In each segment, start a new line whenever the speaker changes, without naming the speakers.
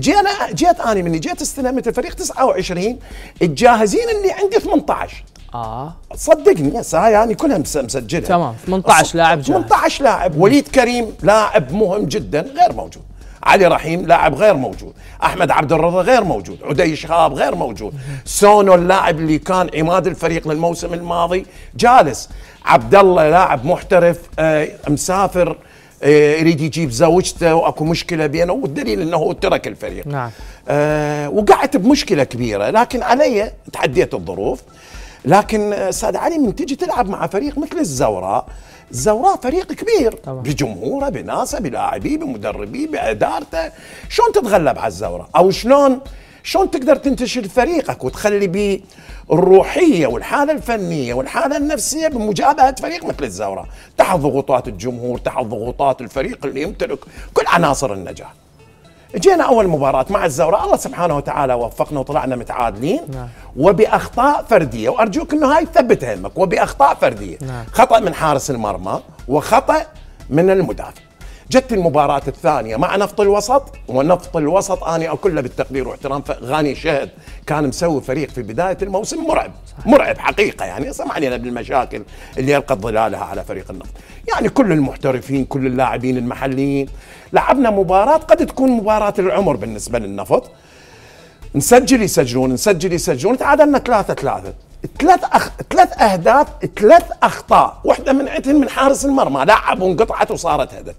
جي انا جيت اني مني جيت استلمت الفريق 29 الجاهزين اللي عندي 18 اه صدقني هسه هاي يعني كلها مسجله تمام 18 لاعب جاهز 18 لاعب وليد كريم لاعب مهم جدا غير موجود علي رحيم لاعب غير موجود احمد عبد الرضا غير موجود عدي شهاب غير موجود سونو اللاعب اللي كان عماد الفريق للموسم الماضي جالس عبد الله لاعب محترف آه مسافر إيه، يريد يجيب زوجته واكو مشكله بينه والدليل انه ترك الفريق نعم أه وقعت بمشكله كبيره لكن علي تحديت الظروف لكن استاذ آه، علي من تجي تلعب مع فريق مثل الزوراء الزوراء فريق كبير طبعا. بجمهوره بناسه بلاعبيه بمدربيه بادارته شلون تتغلب على الزوراء او شلون شلون تقدر تنتشر فريقك وتخلي الروحيه والحاله الفنيه والحاله النفسيه بمجابهه فريق مثل الزوره تحت ضغوطات الجمهور تحت ضغوطات الفريق اللي يمتلك كل عناصر النجاح جينا اول مباراه مع الزوراء الله سبحانه وتعالى وفقنا وطلعنا متعادلين نعم. وباخطاء فرديه وارجوك انه هاي تثبت همك وباخطاء فرديه نعم. خطا من حارس المرمى وخطا من المدافع جت المباراة الثانية مع نفط الوسط ونفط الوسط أنا أكله بالتقدير واحترام غاني شهد كان مسوي فريق في بداية الموسم مرعب مرعب حقيقة يعني سمعني أنا بالمشاكل اللي يلقى ظلالها على فريق النفط يعني كل المحترفين كل اللاعبين المحليين لعبنا مباراة قد تكون مباراة العمر بالنسبة للنفط نسجل يسجلون نسجل يسجلون تعادلنا ثلاثة ثلاثة ثلاث أخ... ثلاث اهداف ثلاث اخطاء واحده من عندهم من حارس المرمى لعب وانقطعت وصارت هدف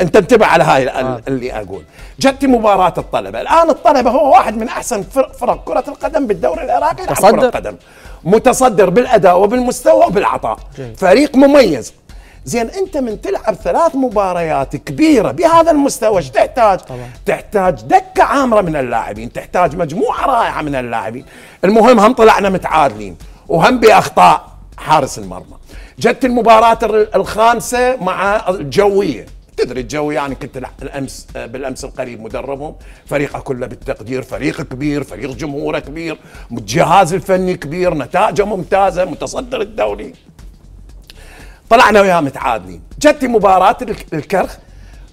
انت انتبه على هاي آه. اللي اقول جت مباراه الطلبه الان الطلبه هو واحد من احسن فرق كره القدم بالدوري العراقي متصدر كره القدم متصدر بالاداء وبالمستوى وبالعطاء جي. فريق مميز زين انت من تلعب ثلاث مباريات كبيره بهذا المستوى ايش تحتاج؟ طبعا. تحتاج دكه عامره من اللاعبين، تحتاج مجموعه رائعه من اللاعبين، المهم هم طلعنا متعادلين وهم باخطاء حارس المرمى. جت المباراه الخامسه مع الجويه تدري الجو يعني كنت الامس آه، بالامس القريب مدربهم فريقه كله بالتقدير فريق كبير فريق جمهوره كبير الجهاز الفني كبير نتائجه ممتازه متصدر الدوري طلعنا وياه متعادلين جت مباراه الكرخ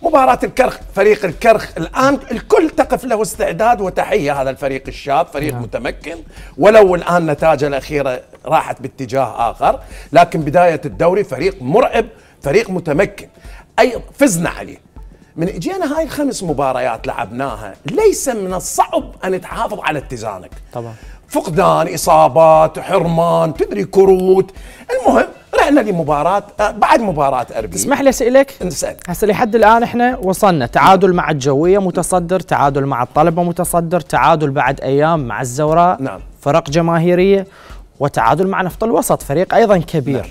مباراة الكرخ فريق الكرخ الآن الكل تقف له استعداد وتحية هذا الفريق الشاب فريق نعم. متمكن ولو الآن نتاجه الأخيرة راحت باتجاه آخر لكن بداية الدوري فريق مرعب فريق متمكن اي فزنا عليه من اجينا هاي الخمس مباريات لعبناها ليس من الصعب ان تحافظ على اتزانك طبعا فقدان اصابات حرمان تدري كروت المهم رحنا لمباراه آه، بعد مباراه اربيل تسمح لي اسالك؟ نسال هسه لحد الان احنا وصلنا تعادل مع الجويه متصدر، تعادل مع الطلبه متصدر، تعادل بعد ايام مع الزوراء نعم فرق جماهيريه وتعادل مع نفط الوسط فريق ايضا كبير نعم.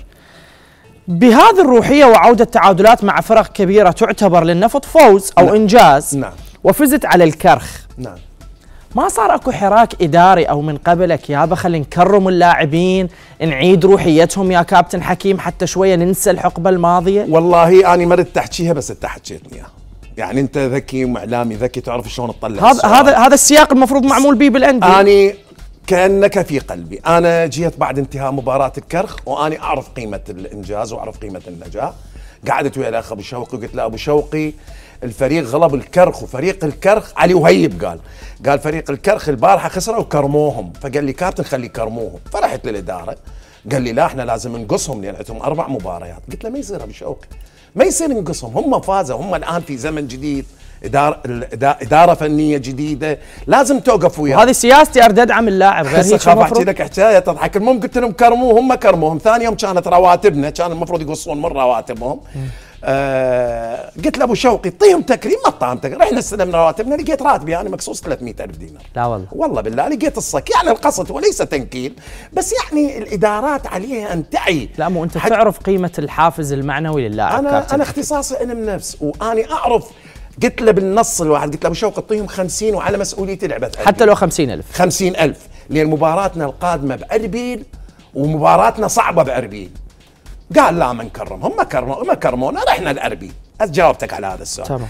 بهذه الروحيه وعوده تعادلات مع فرق كبيره تعتبر للنفط فوز او نعم. انجاز نعم. وفزت على الكرخ نعم ما صار اكو حراك اداري او من قبلك يابا خلينا نكرم اللاعبين نعيد روحيتهم يا كابتن حكيم حتى شويه ننسى الحقبه الماضيه والله انا مرت تحكيها بس انت حكيتني اياها يعني انت ذكي واعلامي ذكي تعرف شلون تطلع هذا هذا هذا السياق المفروض معمول به بالانديه اني كانك في قلبي انا جيت بعد انتهاء مباراه الكرخ واني اعرف قيمه الانجاز واعرف قيمه النجاح قعدت ويا الاخ ابو شوقي وقلت له ابو شوقي الفريق غلب الكرخ وفريق الكرخ علي وهيب قال قال فريق الكرخ البارحه خسروا وكرموهم فقال لي كابتن خلي كرموهم فرحت للاداره قال لي لا احنا لازم نقصهم لان عندهم اربع مباريات قلت له ما يصير ابو شوقي ما يصير نقصهم هم فازوا هم الان في زمن جديد إدارة, إدارة فنية جديدة لازم توقف وياه هذه سياستي أرد أدعم اللاعب غير هيك خاف أحكي لك حكاية تضحك المهم قلت لهم كرموه هم كرموهم ثاني يوم كانت رواتبنا كان المفروض يقصون من رواتبهم آه قلت لابو شوقي طيهم تكريم ما طعم تكريم رحنا استلمنا رواتبنا لقيت راتبي انا يعني مقصوص 300 الف دينار لا والله والله بالله لقيت الصك يعني القصد وليس تنكيل بس يعني الادارات عليها ان تعي لا مو انت تعرف قيمه الحافز المعنوي للاعب انا انا اختصاصي علم نفس واني اعرف قلت له بالنص الواحد قلت له ابو شوق اعطيهم 50 وعلى مسؤوليتي لعبه أربيل. حتى لو 50000 50000 لان مباراتنا القادمه باربيل ومباراتنا صعبه باربيل قال لا ما نكرمهم ما كرموا ما كرمونا رحنا لاربيل جاوبتك على هذا السؤال تمام.